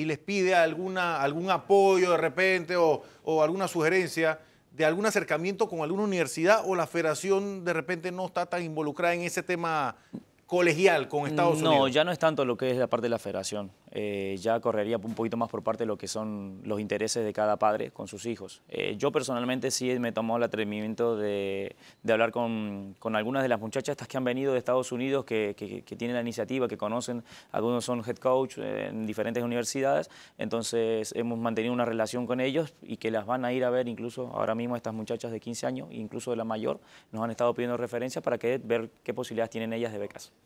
y les pide alguna, algún apoyo de repente o, o alguna sugerencia de algún acercamiento con alguna universidad o la federación de repente no está tan involucrada en ese tema colegial con Estados Unidos? No, ya no es tanto lo que es la parte de la federación. Eh, ya correría un poquito más por parte de lo que son los intereses de cada padre con sus hijos. Eh, yo personalmente sí me he tomado el atrevimiento de, hablar con, algunas de las muchachas estas que han venido de Estados Unidos, que, tienen la iniciativa, que conocen, algunos son head coach en diferentes universidades, entonces hemos mantenido una relación con ellos y que las van a ir a ver incluso ahora mismo estas muchachas de 15 años, incluso de la mayor, nos han estado pidiendo referencia para que, ver qué posibilidades tienen ellas de becas.